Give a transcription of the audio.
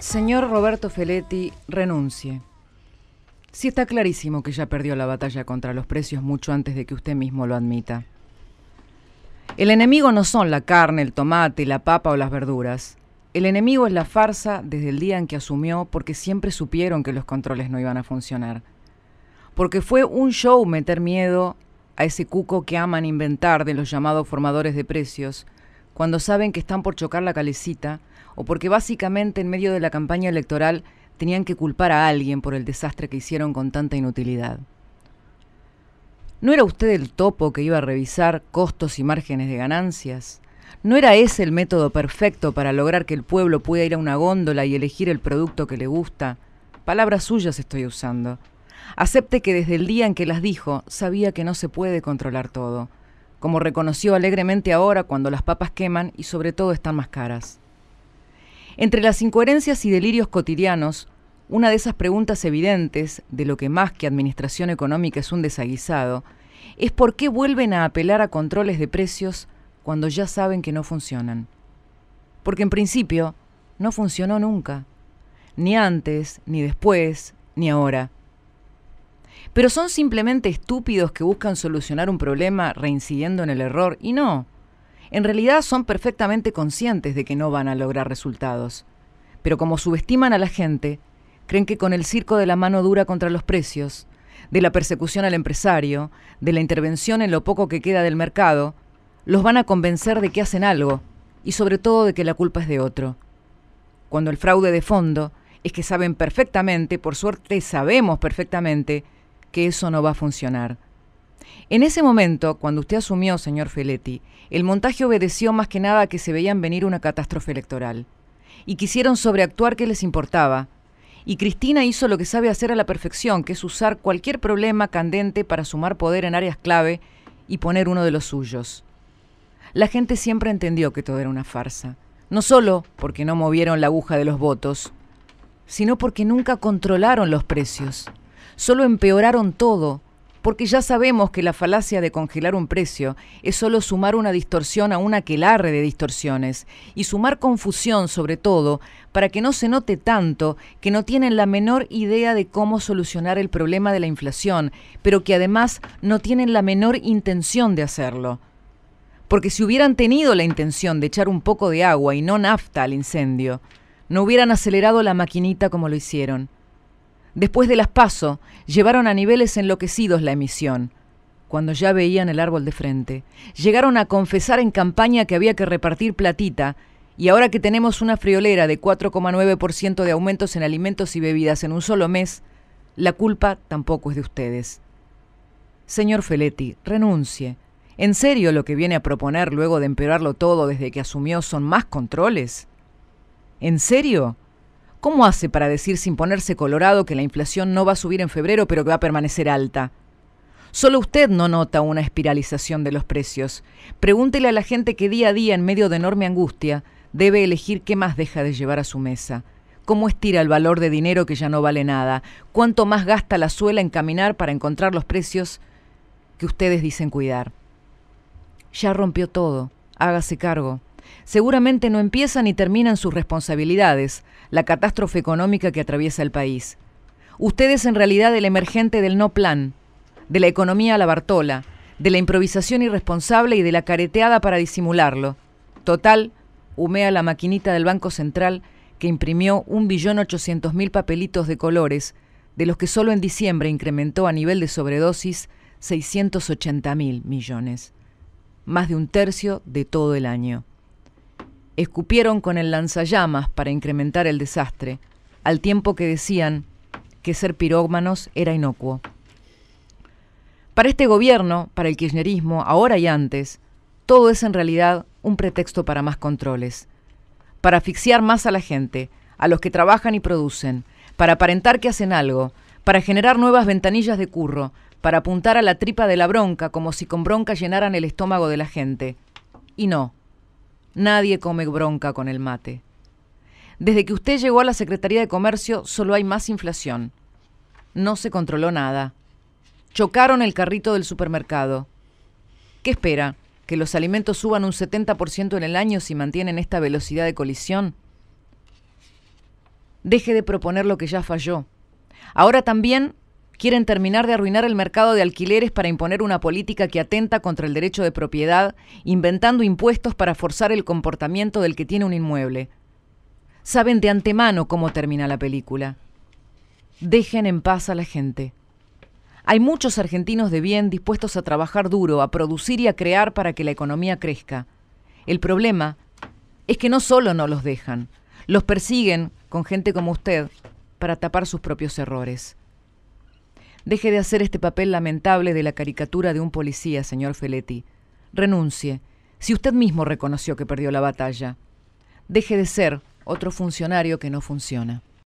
Señor Roberto Feletti, renuncie. Sí está clarísimo que ya perdió la batalla contra los precios mucho antes de que usted mismo lo admita. El enemigo no son la carne, el tomate, la papa o las verduras. El enemigo es la farsa desde el día en que asumió porque siempre supieron que los controles no iban a funcionar. Porque fue un show meter miedo a ese cuco que aman inventar de los llamados formadores de precios, cuando saben que están por chocar la calecita o porque básicamente en medio de la campaña electoral tenían que culpar a alguien por el desastre que hicieron con tanta inutilidad. ¿No era usted el topo que iba a revisar costos y márgenes de ganancias? ¿No era ese el método perfecto para lograr que el pueblo pueda ir a una góndola y elegir el producto que le gusta? Palabras suyas estoy usando. Acepte que desde el día en que las dijo sabía que no se puede controlar todo, como reconoció alegremente ahora cuando las papas queman y sobre todo están más caras. Entre las incoherencias y delirios cotidianos, una de esas preguntas evidentes de lo que más que administración económica es un desaguisado, es por qué vuelven a apelar a controles de precios cuando ya saben que no funcionan. Porque en principio no funcionó nunca, ni antes, ni después, ni ahora. Pero son simplemente estúpidos que buscan solucionar un problema reincidiendo en el error y no en realidad son perfectamente conscientes de que no van a lograr resultados. Pero como subestiman a la gente, creen que con el circo de la mano dura contra los precios, de la persecución al empresario, de la intervención en lo poco que queda del mercado, los van a convencer de que hacen algo y sobre todo de que la culpa es de otro. Cuando el fraude de fondo es que saben perfectamente, por suerte sabemos perfectamente, que eso no va a funcionar. En ese momento, cuando usted asumió, señor Feletti, el montaje obedeció más que nada a que se veían venir una catástrofe electoral. Y quisieron sobreactuar que les importaba. Y Cristina hizo lo que sabe hacer a la perfección, que es usar cualquier problema candente para sumar poder en áreas clave y poner uno de los suyos. La gente siempre entendió que todo era una farsa. No solo porque no movieron la aguja de los votos, sino porque nunca controlaron los precios. Solo empeoraron todo porque ya sabemos que la falacia de congelar un precio es solo sumar una distorsión a una aquelarre de distorsiones y sumar confusión sobre todo para que no se note tanto que no tienen la menor idea de cómo solucionar el problema de la inflación, pero que además no tienen la menor intención de hacerlo. Porque si hubieran tenido la intención de echar un poco de agua y no nafta al incendio, no hubieran acelerado la maquinita como lo hicieron. Después de las paso, llevaron a niveles enloquecidos la emisión, cuando ya veían el árbol de frente. Llegaron a confesar en campaña que había que repartir platita, y ahora que tenemos una friolera de 4,9% de aumentos en alimentos y bebidas en un solo mes, la culpa tampoco es de ustedes. Señor Feletti, renuncie. ¿En serio lo que viene a proponer luego de empeorarlo todo desde que asumió son más controles? ¿En serio? ¿Cómo hace para decir sin ponerse colorado que la inflación no va a subir en febrero pero que va a permanecer alta? Solo usted no nota una espiralización de los precios. Pregúntele a la gente que día a día, en medio de enorme angustia, debe elegir qué más deja de llevar a su mesa. ¿Cómo estira el valor de dinero que ya no vale nada? ¿Cuánto más gasta la suela en caminar para encontrar los precios que ustedes dicen cuidar? Ya rompió todo. Hágase cargo seguramente no empiezan ni terminan sus responsabilidades, la catástrofe económica que atraviesa el país. Usted es en realidad el emergente del no plan, de la economía a la Bartola, de la improvisación irresponsable y de la careteada para disimularlo. Total, humea la maquinita del Banco Central que imprimió 1.800.000 papelitos de colores, de los que solo en diciembre incrementó a nivel de sobredosis 680.000 millones, más de un tercio de todo el año escupieron con el lanzallamas para incrementar el desastre, al tiempo que decían que ser pirómanos era inocuo. Para este gobierno, para el kirchnerismo, ahora y antes, todo es en realidad un pretexto para más controles, para asfixiar más a la gente, a los que trabajan y producen, para aparentar que hacen algo, para generar nuevas ventanillas de curro, para apuntar a la tripa de la bronca como si con bronca llenaran el estómago de la gente. Y no, Nadie come bronca con el mate. Desde que usted llegó a la Secretaría de Comercio solo hay más inflación. No se controló nada. Chocaron el carrito del supermercado. ¿Qué espera? ¿Que los alimentos suban un 70% en el año si mantienen esta velocidad de colisión? Deje de proponer lo que ya falló. Ahora también quieren terminar de arruinar el mercado de alquileres para imponer una política que atenta contra el derecho de propiedad, inventando impuestos para forzar el comportamiento del que tiene un inmueble. Saben de antemano cómo termina la película. Dejen en paz a la gente. Hay muchos argentinos de bien dispuestos a trabajar duro, a producir y a crear para que la economía crezca. El problema es que no solo no los dejan, los persiguen con gente como usted para tapar sus propios errores. Deje de hacer este papel lamentable de la caricatura de un policía, señor Feletti. Renuncie, si usted mismo reconoció que perdió la batalla. Deje de ser otro funcionario que no funciona.